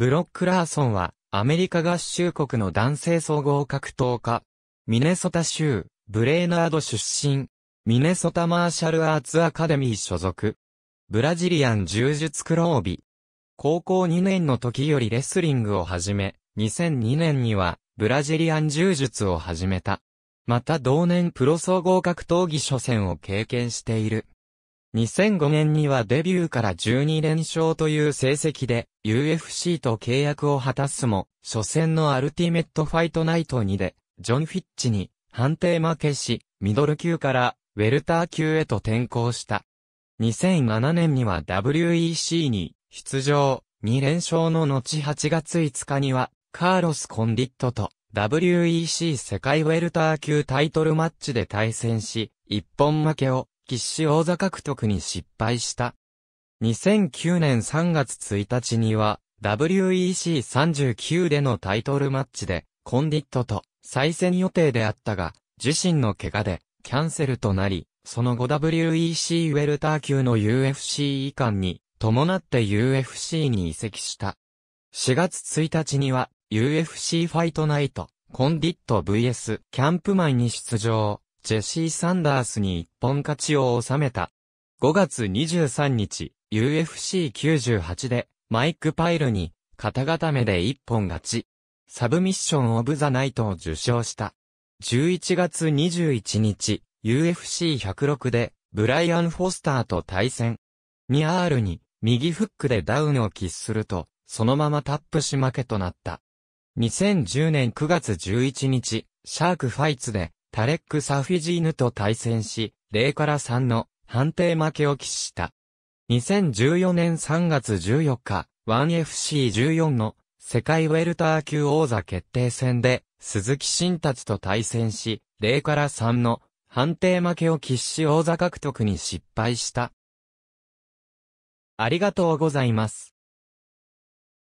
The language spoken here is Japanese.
ブロック・ラーソンは、アメリカ合衆国の男性総合格闘家。ミネソタ州、ブレーナード出身。ミネソタマーシャルアーツアカデミー所属。ブラジリアン柔術クロービ。高校2年の時よりレスリングを始め、2002年には、ブラジリアン柔術を始めた。また同年プロ総合格闘技初戦を経験している。2005年にはデビューから12連勝という成績で UFC と契約を果たすも、初戦のアルティメットファイトナイト2で、ジョン・フィッチに判定負けし、ミドル級からウェルター級へと転向した。2007年には WEC に出場、2連勝の後8月5日には、カーロス・コンディットと WEC 世界ウェルター級タイトルマッチで対戦し、一本負けを岸市王座獲得に失敗した。2009年3月1日には、WEC39 でのタイトルマッチで、コンディットと再戦予定であったが、自身の怪我で、キャンセルとなり、その後 WEC ウェルター級の UFC 移管に、伴って UFC に移籍した。4月1日には、UFC ファイトナイト、コンディット VS キャンプ前に出場。ジェシー・サンダースに一本勝ちを収めた。5月23日、UFC98 で、マイク・パイルに、肩固めで一本勝ち。サブミッション・オブ・ザ・ナイトを受賞した。11月21日、UFC106 で、ブライアン・フォスターと対戦。ミアールに、右フックでダウンを喫すると、そのままタップし負けとなった。2010年9月11日、シャークファイツで、タレック・サフィジーヌと対戦し、0から3の判定負けを喫した。2014年3月14日、1FC14 の世界ウェルター級王座決定戦で、鈴木新たちと対戦し、0から3の判定負けを喫し王座獲得に失敗した。ありがとうございます。